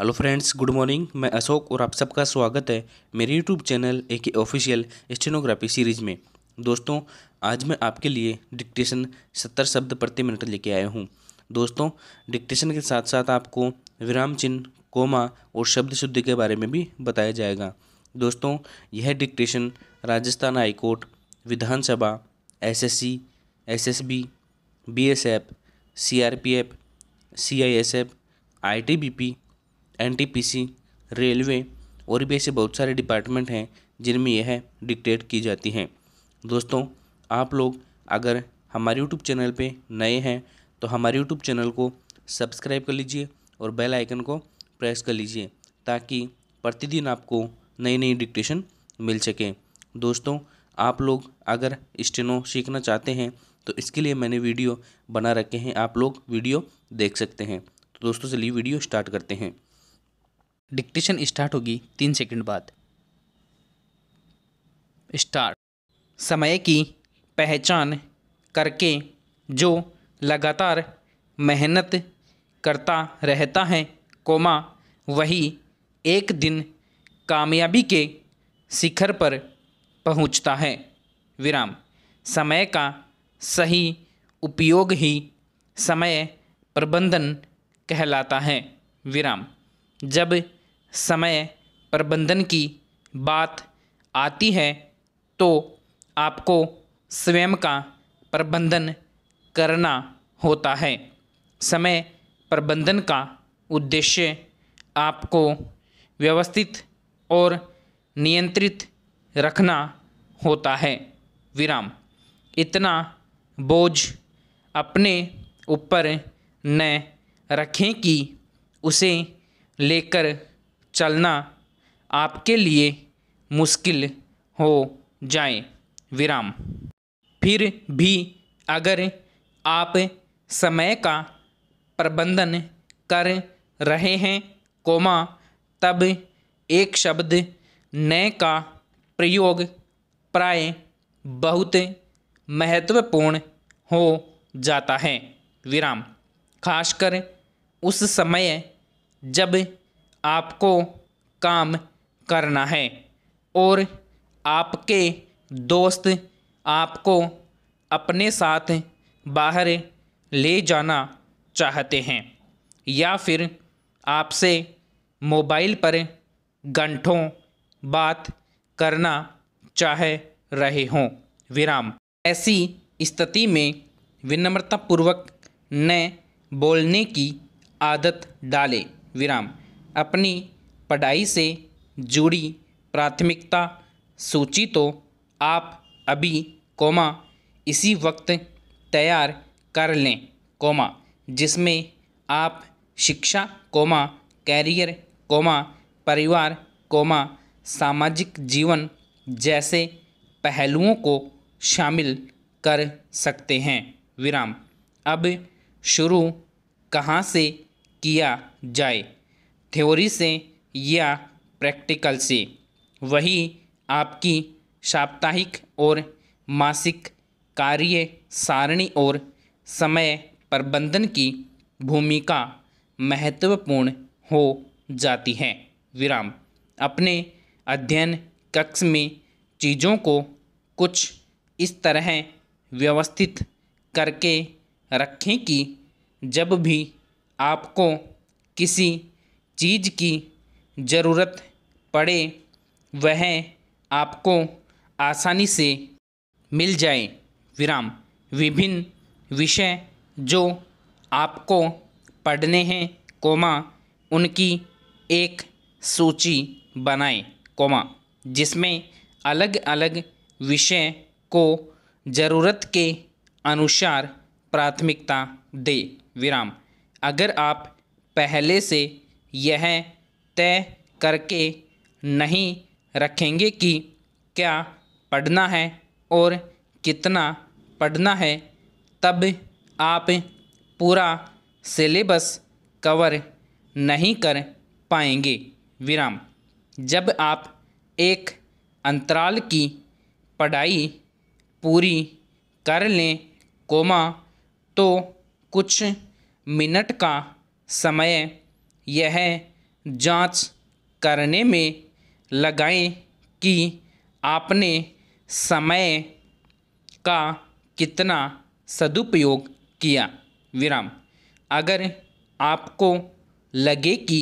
hello friends good morning मैं अशोक और आप सबका स्वागत है मेरे यूट्यूब चैनल एक ऑफिशियल स्टेनोग्राफी सीरीज में दोस्तों आज मैं आपके लिए डिक्टेशन सत्तर शब्द प्रति मिनट लेके आया हूँ दोस्तों डिक्टेशन के साथ साथ आपको विराम चिन्ह कोमा और शब्द शुद्धि के बारे में भी बताया जाएगा दोस्तों यह डिक्टेशन राजस्थान हाईकोर्ट विधानसभा S S C S S B B S F C R P F C I S F I T B P NTPC railway और भी ऐसे बहुत सारे डिपार्टमेंट हैं जिनमें यह डिक्टेट की जाती हैं दोस्तों आप लोग अगर हमारे यूट्यूब चैनल पे नए हैं तो हमारे यूट्यूब चैनल को सब्सक्राइब कर लीजिए और बेल आइकन को प्रेस कर लीजिए ताकि प्रतिदिन आपको नई नई डिक्टेशन मिल सके दोस्तों आप लोग अगर स्टेनो सीखना चाहते हैं तो इसके लिए मैंने वीडियो बना रखे हैं आप लोग वीडियो देख सकते हैं तो दोस्तों चलिए वीडियो स्टार्ट करते हैं डिक्टेशन स्टार्ट होगी तीन सेकंड बाद स्टार्ट समय की पहचान करके जो लगातार मेहनत करता रहता है कोमा वही एक दिन कामयाबी के शिखर पर पहुंचता है विराम समय का सही उपयोग ही समय प्रबंधन कहलाता है विराम जब समय प्रबंधन की बात आती है तो आपको स्वयं का प्रबंधन करना होता है समय प्रबंधन का उद्देश्य आपको व्यवस्थित और नियंत्रित रखना होता है विराम इतना बोझ अपने ऊपर न रखें कि उसे लेकर चलना आपके लिए मुश्किल हो जाए विराम फिर भी अगर आप समय का प्रबंधन कर रहे हैं कोमा तब एक शब्द नए का प्रयोग प्राय बहुत महत्वपूर्ण हो जाता है विराम खासकर उस समय जब आपको काम करना है और आपके दोस्त आपको अपने साथ बाहर ले जाना चाहते हैं या फिर आपसे मोबाइल पर घंटों बात करना चाह रहे हों विराम ऐसी स्थिति में विनम्रतापूर्वक न बोलने की आदत डालें विराम अपनी पढ़ाई से जुड़ी प्राथमिकता सूची तो आप अभी कोमा इसी वक्त तैयार कर लें कोमा जिसमें आप शिक्षा कोमा कैरियर कोमा परिवार कोमा सामाजिक जीवन जैसे पहलुओं को शामिल कर सकते हैं विराम अब शुरू कहाँ से किया जाए थ्योरी से या प्रैक्टिकल से वही आपकी साप्ताहिक और मासिक कार्य सारणी और समय प्रबंधन की भूमिका महत्वपूर्ण हो जाती है विराम अपने अध्ययन कक्ष में चीज़ों को कुछ इस तरह व्यवस्थित करके रखें कि जब भी आपको किसी चीज़ की ज़रूरत पड़े वह आपको आसानी से मिल जाए विराम विभिन्न विषय जो आपको पढ़ने हैं कोमा उनकी एक सूची बनाएं कोमा जिसमें अलग अलग विषय को ज़रूरत के अनुसार प्राथमिकता दे विराम अगर आप पहले से यह तय करके नहीं रखेंगे कि क्या पढ़ना है और कितना पढ़ना है तब आप पूरा सिलेबस कवर नहीं कर पाएंगे विराम जब आप एक अंतराल की पढ़ाई पूरी कर लें कोमा तो कुछ मिनट का समय यह जांच करने में लगाएं कि आपने समय का कितना सदुपयोग किया विराम अगर आपको लगे कि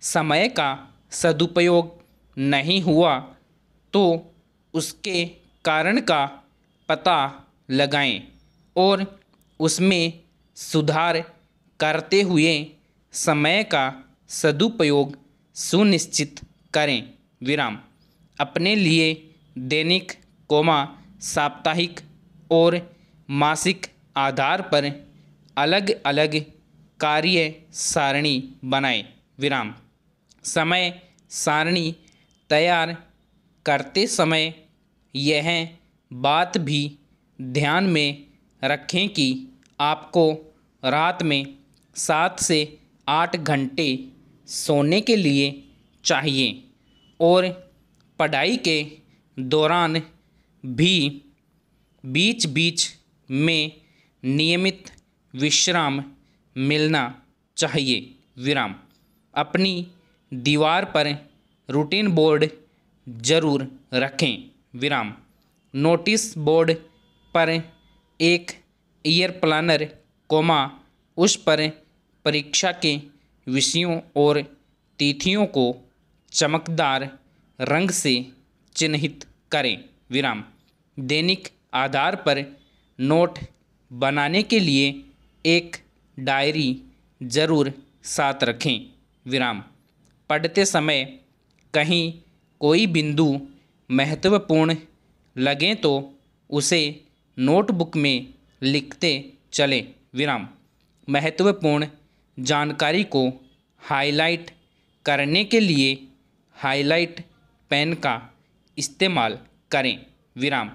समय का सदुपयोग नहीं हुआ तो उसके कारण का पता लगाएं और उसमें सुधार करते हुए समय का सदुपयोग सुनिश्चित करें विराम अपने लिए दैनिक कोमा साप्ताहिक और मासिक आधार पर अलग अलग कार्य सारणी बनाएं विराम समय सारणी तैयार करते समय यह बात भी ध्यान में रखें कि आपको रात में सात से आठ घंटे सोने के लिए चाहिए और पढ़ाई के दौरान भी बीच बीच में नियमित विश्राम मिलना चाहिए विराम अपनी दीवार पर रूटीन बोर्ड जरूर रखें विराम नोटिस बोर्ड पर एक ईयर प्लानर कोमा उस पर परीक्षा के विषयों और तिथियों को चमकदार रंग से चिन्हित करें विराम दैनिक आधार पर नोट बनाने के लिए एक डायरी ज़रूर साथ रखें विराम पढ़ते समय कहीं कोई बिंदु महत्वपूर्ण लगे तो उसे नोटबुक में लिखते चलें विराम महत्वपूर्ण जानकारी को हाईलाइट करने के लिए हाईलाइट पेन का इस्तेमाल करें विराम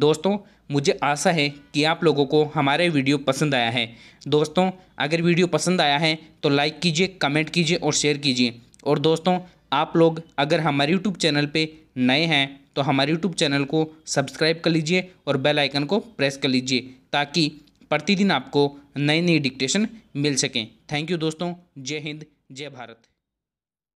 दोस्तों मुझे आशा है कि आप लोगों को हमारे वीडियो पसंद आया है दोस्तों अगर वीडियो पसंद आया है तो लाइक कीजिए कमेंट कीजिए और शेयर कीजिए और दोस्तों आप लोग अगर हमारे यूट्यूब चैनल पे नए हैं तो हमारे यूट्यूब चैनल को सब्सक्राइब कर लीजिए और बेल आइकन को प्रेस कर लीजिए ताकि प्रतिदिन आपको नई नई डिक्टेशन मिल सकें थैंक यू दोस्तों जय हिंद जय भारत